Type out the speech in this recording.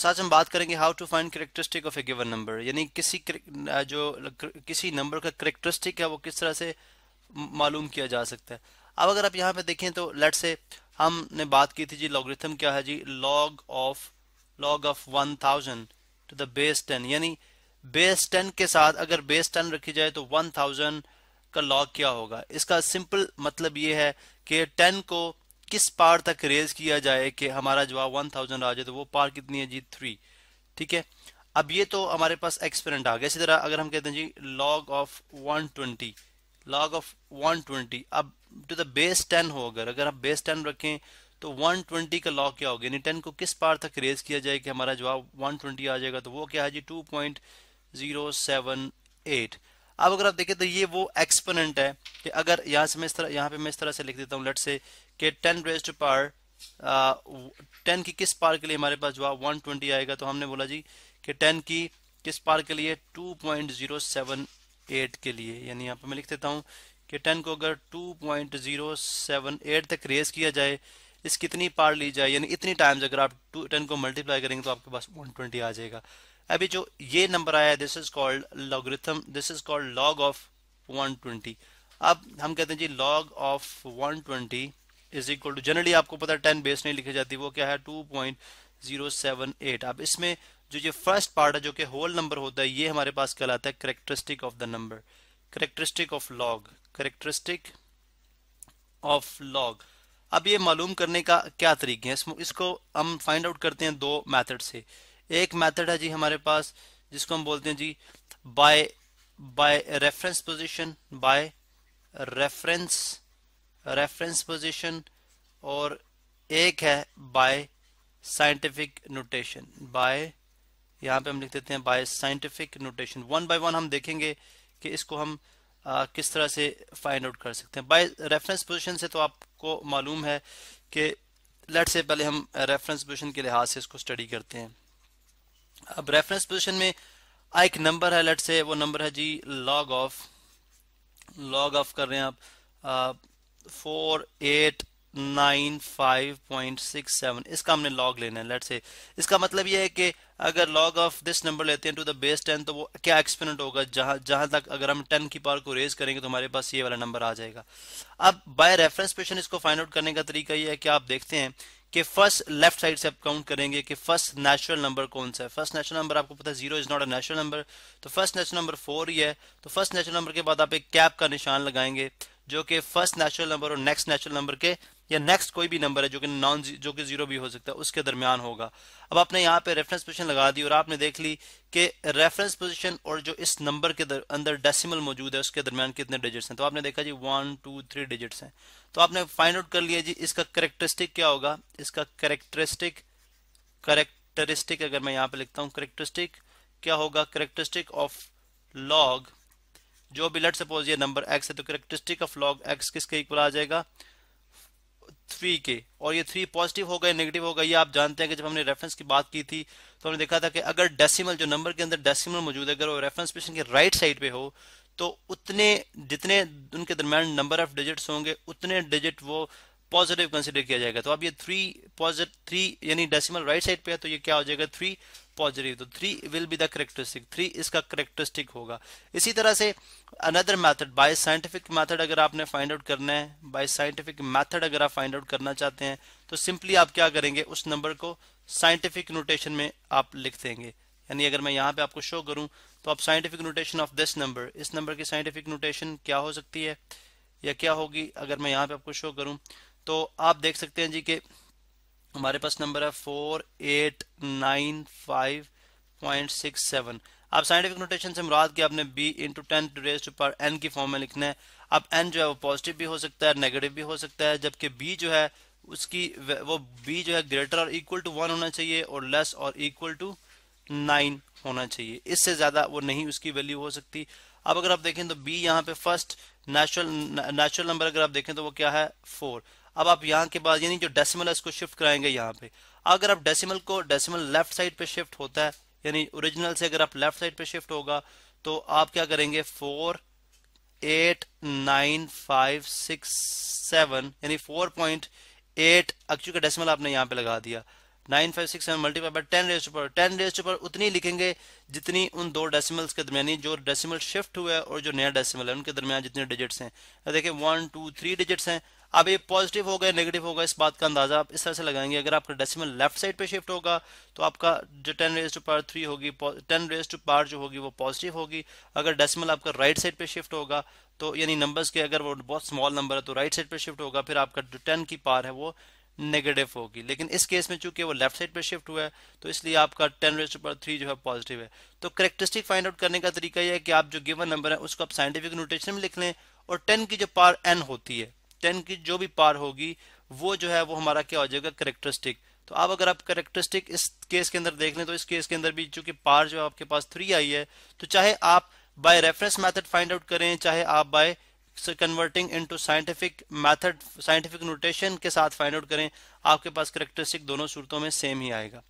साथ हम बात करेंगे how to find characteristic of a given number यानी किसी जो किसी नंबर का करेक्टरिस्टिक है वो किस तरह से मालूम किया जा सकता है अब अगर आप यहाँ पे देखें तो लेट से हमने बात की थी जी लॉगरिथम क्या है जी log of log of one thousand to the base ten यानी बेस टेन के साथ अगर बेस टेन रखी जाए तो वन थाउजेंड का लॉग क्या होगा इसका सिंपल मतलब ये है कि टेन को किस पार तक रेज किया जाए कि हमारा जवाब वन थाउजेंड आ जाए तो वो पार कितनी है जी थ्री ठीक है अब ये तो हमारे पास एक्सपेरेंट आ गया इसी तरह अगर हम कहते हैं जी log of one twenty log of one twenty अब टू द बेस टेन हो अगर अगर आप बेस टेन रखें तो वन ट्वेंटी का लॉग क्या होगा यानी टेन को किस पार तक रेज किया जाए कि हमारा जवाब वन ट्वेंटी आ जाएगा तो वो क्या है जी two point zero seven eight अब अगर आप देखें तो ये वो एक्सपोनेंट है कि अगर यहाँ से मैं इस तरह यहाँ पे मैं इस तरह से लिख देता हूँ लट से कि ten raise to power ten की किस पार के लिए हमारे पास जवाब वन ट्वेंटी आएगा तो हमने बोला जी कि टेन की किस पार के लिए two point zero seven eight के लिए यानी यहाँ पर मैं लिख देता हूँ कि टेन को अगर two point zero seven eight तक रेज किया जाए इस कितनी पार ली जाए यानी इतनी टाइम्स अगर आप टू टेन को मल्टीप्लाई करेंगे तो आपके पास वन ट्वेंटी आ जाएगा अभी जो ये नंबर आया this is called logarithm this is called log of one twenty अब हम कहते हैं जी log of one twenty is equal to generally आपको पता है टेन बेस नहीं लिखी जाती वो क्या है two point zero seven eight अब इसमें जो ये फर्स्ट पार्ट है जो कि होल नंबर होता है ये हमारे पास कहलाता है characteristic of the number characteristic of log characteristic of log अब ये मालूम करने का क्या तरीके हैं इसको हम फाइंड आउट करते हैं दो मैथड से एक मैथड है जी हमारे पास जिसको हम बोलते हैं जी by by reference position by reference reference position और एक है बाय साइंटिफिक नोटेशन बाय यहाँ पे हम लिख देते हैं by scientific notation one by one हम देखेंगे कि इसको हम आ, किस तरह से फाइंड आउट कर सकते हैं बाय रेफरेंस पोजीशन से तो आपको मालूम है कि लेट से पहले हम रेफरेंस पोजीशन के लिहाज से इसको स्टडी करते हैं अब रेफरेंस पोजीशन में आ, एक नंबर है लेट से वो नंबर है जी लॉग ऑफ लॉग ऑफ कर रहे हैं आप four eight nine five point six seven इसका हमने लॉग लेना है लेट से इसका मतलब यह है कि अगर लॉग ऑफ दिस नंबर लेते हैं टू द बेस टेन तो वो क्या एक्सपेनेंट होगा जहां जहां तक अगर हम टेन की पावर को रेज करेंगे तो हमारे पास ये वाला नंबर आ जाएगा अब बाय रेफरेंस क्वेश्चन इसको फाइंड आउट करने का तरीका ये है कि आप देखते हैं कि फर्स्ट लेफ्ट साइड से आप काउंट करेंगे कि फर्स्ट नेचुरल नंबर कौन सा है फर्स्ट नेचुरल नंबर आपको पता है zero is not a natural number तो फर्स्ट नेचुरल नंबर फोर ही है तो फर्स्ट नेचुरल नंबर के बाद आप एक कैप का निशान लगाएंगे जो कि फर्स्ट नेचुरल नंबर और नेक्स्ट नेचुरल नंबर के या नेक्स्ट कोई भी नंबर है जो कि नॉन जो कि जीरो भी हो सकता है उसके दरमियान होगा अब आपने यहाँ पे रेफरेंस पोजिशन लगा दी और आपने देख ली कि रेफरेंस पोजिशन और जो इस नंबर के दर, अंदर डेसिमल मौजूद है उसके दरमियान कितने डिजिट्स हैं तो आपने देखा जी वन टू थ्री डिजिट्स हैं तो आपने फाइंड आउट कर लिया जी इसका करेक्टरिस्टिक क्या होगा इसका करेक्टरिस्टिक करेक्टरिस्टिक अगर मैं यहाँ पे लिखता हूँ करेक्टरिस्टिक क्या होगा करेक्टरिस्टिक ऑफ लॉग जो भी लेट सपोज ये नंबर एक्स है तो करेक्टरिस्टिक ऑफ लॉग एक्स किसके इक्वल आ जाएगा थ्री के और ये थ्री पॉजिटिव होगा या नेगेटिव होगा ये आप जानते हैं कि जब हमने रेफरेंस की बात की थी तो हमने देखा था कि अगर डेसिमल जो नंबर के अंदर डेसिमल मौजूद है अगर वो रेफरेंस पेशन के राइट साइड पे हो तो उतने जितने उनके दरमियान नंबर ऑफ डिजिट्स होंगे उतने डिजिट वो पॉजिटिव कंसिडर किया जाएगा तो अब ये थ्री पॉजिटिव थ्री यानी डेसिमल राइट साइड पे है तो ये क्या हो जाएगा थ्री पॉजिटिव तो three will be the characteristic three इसका करेक्टरिस्टिक होगा इसी तरह से another method by scientific method अगर आपने फाइंड आउट करना है बाय साइंटिफिक मैथड अगर आप फाइंड आउट करना चाहते हैं तो सिंपली आप क्या करेंगे उस नंबर को साइंटिफिक नोटेशन में आप लिख देंगे यानी अगर मैं यहाँ पे आपको शो करूँ तो आप scientific notation of this number इस नंबर की साइंटिफिक नोटेशन क्या हो सकती है या क्या होगी अगर मैं यहाँ पे आपको शो करूँ तो आप देख सकते हैं जी कि हमारे पास नंबर है four eight nine five point six seven आप साइंटिफिक नोटेशन से मुराद के आपने बी इंटू टेन रेस्ट पर एन की फॉर्म में लिखना है अब एन जो है वो पॉजिटिव भी हो सकता है नेगेटिव भी हो सकता है जबकि बी जो है उसकी वो बी जो है ग्रेटर और इक्वल टू वन होना चाहिए और लेस और इक्वल टू नाइन होना चाहिए इससे ज़्यादा वो नहीं उसकी वैल्यू हो सकती अब अगर आप देखें तो बी यहाँ पे फर्स्ट नेचुरल नेचुरल नंबर अगर आप देखें तो वो क्या है फोर अब आप यहाँ के बाद यानी जो डेसिमल है इसको शिफ्ट कराएंगे यहाँ पे अगर आप डेसिमल को डेसिमल लेफ्ट साइड पे शिफ्ट होता है यानी ओरिजिनल से अगर आप लेफ्ट साइड पे शिफ्ट होगा तो आप क्या करेंगे four eight nine five six seven यानी फोर पॉइंट एट एक्चुअली का डेसिमल आपने यहाँ पे लगा दिया nine five six seven multiply by ten ten उतनी लिखेंगे जितनी उन दो डेसिमल्स के दरमियानी जो डेसिमल शिफ्ट हुआ है और जो नया डेसिमल है उनके दरमियान जितने डिजिट्स हैं देखिए वन टू थ्री डिजिट्स हैं अब ये पॉजिटिव होगा या नेगेटिव होगा इस बात का अंदाजा आप इस तरह से लगाएंगे अगर आपका डेसिमल लेफ्ट साइड पे शिफ्ट होगा तो आपका जो टेन टू थ्री होगी टेन टू जो होगी वो पॉजिटिव होगी अगर डेसिमल आपका राइट साइड पे शिफ्ट होगा तो यानी नंबर्स के अगर वो बहुत स्मॉल नंबर है तो राइट साइड पे शिफ्ट होगा फिर आपका जो टेन की पार है वो नेगेटिव होगी लेकिन इस केस में चूंकि वो लेफ्ट साइड पर शिफ्ट हुआ है तो इसलिए आपका टेन रेस्ट पर थ्री जो है पॉजिटिव है तो करेक्टरिस्टिक फाइंड आउट करने का तरीका यह है कि आप जो गिवन नंबर है उसको आप साइंटिफिक नोटेशन में लिख लें और टेन की जो पार एन होती है टेन की जो भी पार होगी वो जो है वो हमारा क्या हो जाएगा करेक्टरिस्टिक तो आप अगर आप करेक्टरिस्टिक इस केस के अंदर देख लें तो इस केस के अंदर भी चूंकि पार जो आपके पास थ्री आई है तो चाहे आप by reference method find out करें चाहे आप by converting into scientific method scientific notation के साथ फाइंड आउट करें आपके पास करेक्टरिस्टिक दोनों सूरतों में सेम ही आएगा